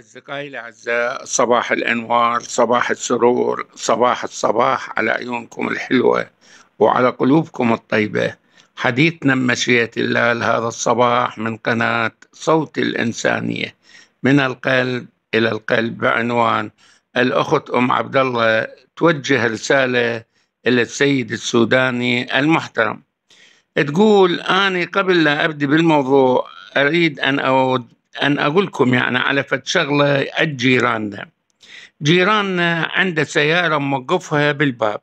أصدقائي الأعزاء صباح الأنوار صباح السرور صباح الصباح على عيونكم الحلوة وعلى قلوبكم الطيبة حديثنا مشيئة الله لهذا الصباح من قناة صوت الإنسانية من القلب إلى القلب بعنوان الأخت أم عبد الله توجه رسالة إلى السيد السوداني المحترم تقول أنا قبل لا أبدي بالموضوع أريد أن أعود أن أقول لكم يعني على فد شغلة جيراننا جيراننا عنده سيارة موقفها بالباب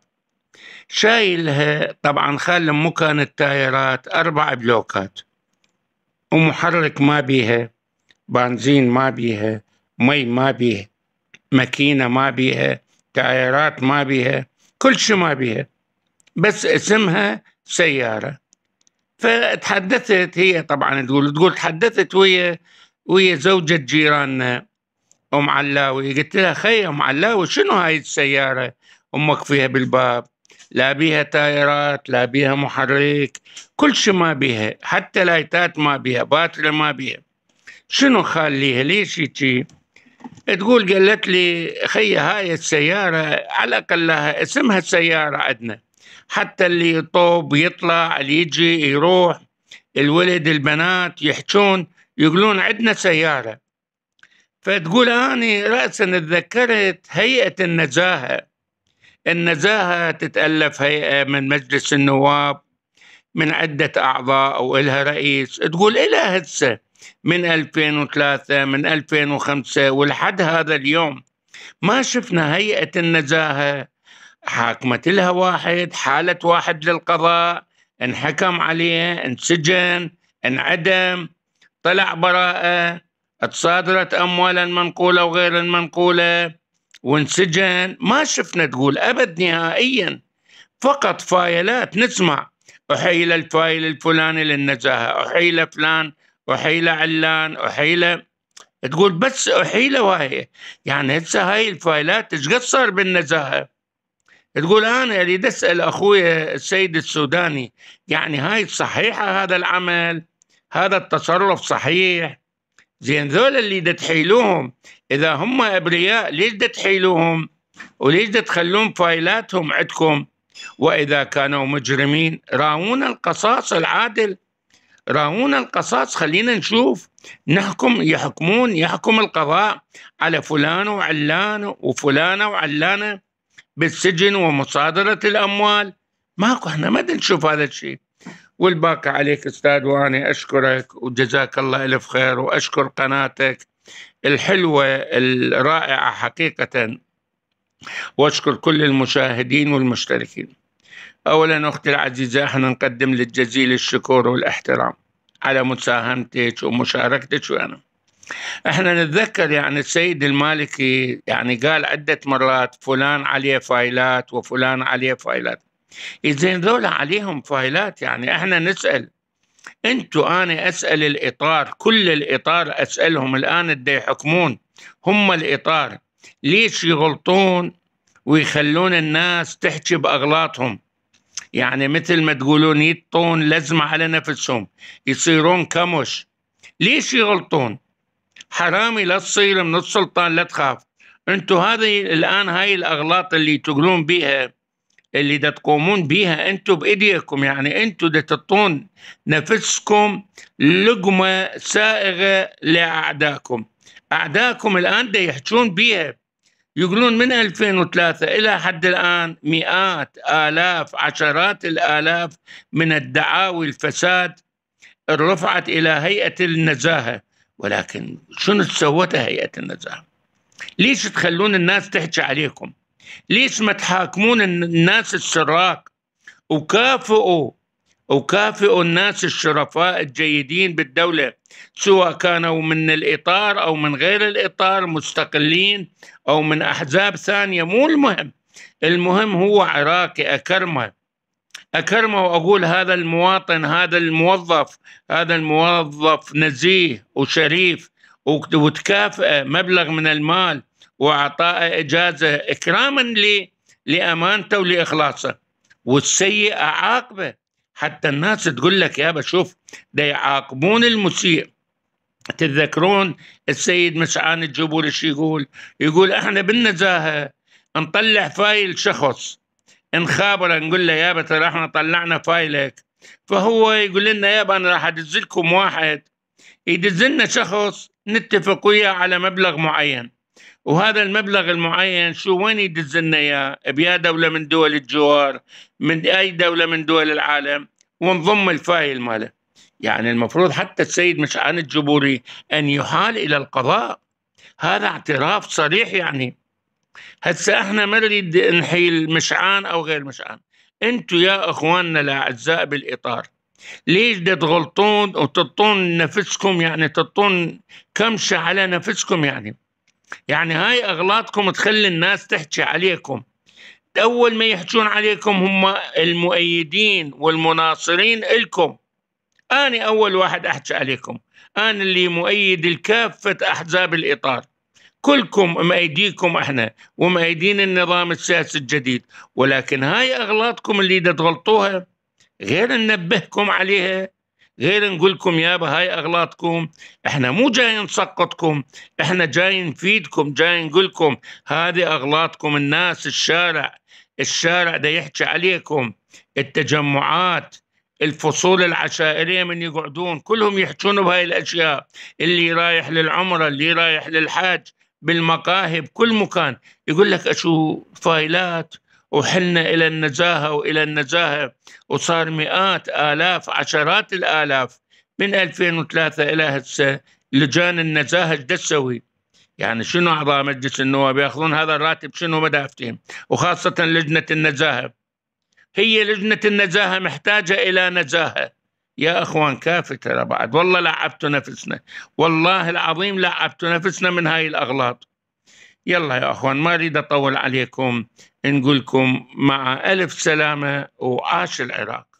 شايلها طبعا خال مكان التايرات أربع بلوكات ومحرك ما بيها بنزين ما بيها مي ما بيها ماكينة ما بيها تايرات ما بيها كل شيء ما بيها بس اسمها سيارة فتحدثت هي طبعا تقول تقول تحدثت ويا وهي زوجة جيراننا أم علاوي قلت لها خي أم علاوي شنو هاي السيارة أمك فيها بالباب لا بيها تايرات لا بيها محرك كل شيء ما بيها حتى لايتات ما بيها باتري ما بيها شنو خاليها ليش هيجي تقول قالت لي خي هاي السيارة على الأقل اسمها السيارة عندنا حتى اللي يطوب يطلع اللي يجي يروح الولد البنات يحجون يقولون عندنا سيارة فتقول أني رأسا تذكرت هيئة النزاهة النزاهة تتألف هيئة من مجلس النواب من عدة أعضاء أو إلها رئيس تقول الى هسه من 2003 من 2005 ولحد هذا اليوم ما شفنا هيئة النزاهة حاكمت لها واحد حالة واحد للقضاء انحكم عليه انسجن انعدم طلع براءة آه. اتصادرت أموالا منقولة وغير المنقولة وانسجن ما شفنا تقول أبد نهائيا فقط فايلات نسمع أحيل الفايل الفلاني للنزاهة أحيل فلان أحيل علان أحيل تقول بس أحيل وهي يعني هسه هاي الفايلات ايش قد صار بالنزاهة تقول أنا أريد أسأل أخوي السيد السوداني يعني هاي صحيحة هذا العمل هذا التصرف صحيح زين ذول اللي تحيلوهم اذا هم ابرياء ليش تحيلوهم وليش تخلون فايلاتهم عندكم واذا كانوا مجرمين راونا القصاص العادل راونا القصاص خلينا نشوف نحكم يحكمون يحكم القضاء على فلان وعلان وفلانه وعلانه بالسجن ومصادره الاموال ماكو احنا ما نشوف هذا الشيء والباقي عليك أستاذ وأنا أشكرك وجزاك الله ألف خير وأشكر قناتك الحلوة الرائعة حقيقة وأشكر كل المشاهدين والمشتركين أولا أختي العزيزة احنا نقدم لك جزيل الشكر والاحترام على مساهمتك ومشاركتك وأنا احنا نتذكر يعني السيد المالكي يعني قال عدة مرات فلان عليه فايلات وفلان عليه فايلات إذن دول عليهم فايلات يعني إحنا نسأل أنتوا أنا أسأل الإطار كل الإطار أسألهم الآن اللي يحكمون هم الإطار ليش يغلطون ويخلون الناس تحكي بأغلاطهم يعني مثل ما تقولون يطون لزمة على نفسهم يصيرون كمش ليش يغلطون حرامي لا تصير من السلطان لا تخاف انتوا هذه الآن هاي الأغلاط اللي تقولون بها اللي ده تقومون بيها انتوا بايديكم يعني انتوا ده تطون نفسكم لقمه سائغه لاعدائكم اعدائكم الان ده يحجون بيها يقولون من 2003 الى حد الان مئات الاف عشرات الالاف من الدعاوي الفساد رفعت الى هيئه النزاهه ولكن شنو سوتها هيئه النزاهه؟ ليش تخلون الناس تحكي عليكم؟ ليش ما تحاكمون الناس السراك وكافئوا وكافئوا الناس الشرفاء الجيدين بالدولة سواء كانوا من الإطار أو من غير الإطار مستقلين أو من أحزاب ثانية مو المهم المهم هو عراقي أكرمه أكرمه وأقول هذا المواطن هذا الموظف هذا الموظف نزيه وشريف وتكافئه مبلغ من المال وأعطاه إجازة إكراما لأمانته ولإخلاصه والسيئة عاقبة حتى الناس تقول لك يابا شوف ده يعاقبون المسيء تتذكرون السيد مسعان الجبور ايش يقول؟ يقول احنا بالنزاهه نطلع فايل شخص نخابره نقول له يابا ترى احنا طلعنا فايلك فهو يقول لنا يابا انا راح ادز لكم واحد يدز لنا شخص نتفق وياه على مبلغ معين وهذا المبلغ المعين شو وين يدز لنا اياه؟ بيا دوله من دول الجوار من اي دوله من دول العالم ونضم الفايل ماله. يعني المفروض حتى السيد مشعان الجبوري ان يحال الى القضاء. هذا اعتراف صريح يعني. هسه احنا ما نريد نحيل مشعان او غير مشعان. انتم يا اخواننا الاعزاء بالاطار ليش تغلطون وتطون نفسكم يعني تطون كمشة على نفسكم يعني يعني هاي أغلاطكم تخلي الناس تحكي عليكم أول ما يحجون عليكم هم المؤيدين والمناصرين إلكم أنا أول واحد أحكي عليكم أنا اللي مؤيد الكافة أحزاب الإطار كلكم مأيديكم احنا ومأيدين النظام السياسي الجديد ولكن هاي أغلاطكم اللي تغلطوها غير ننبهكم عليها غير نقول لكم يابا هاي اغلاطكم احنا مو جايين نسقطكم احنا جايين نفيدكم جايين نقول لكم هذه اغلاطكم الناس الشارع الشارع ده يحكي عليكم التجمعات الفصول العشائريه من يقعدون كلهم يحكون بهاي الاشياء اللي رايح للعمره اللي رايح للحاج بالمقاهي بكل مكان يقول لك اشو فايلات وحلنا إلى النزاهة وإلى النزاهة وصار مئات آلاف عشرات الآلاف من 2003 إلى هسه لجان النزاهة الدسوي يعني شنو أعضاء مجلس النواب يأخذون هذا الراتب شنو مدافتهم؟ وخاصة لجنة النزاهة هي لجنة النزاهة محتاجة إلى نزاهة يا اخوان كافي ترى بعد والله لعبتوا نفسنا والله العظيم لعبتوا نفسنا من هاي الاغلاط يلا يا أخوان ما أريد أطول عليكم نقولكم مع ألف سلامة وعاش العراق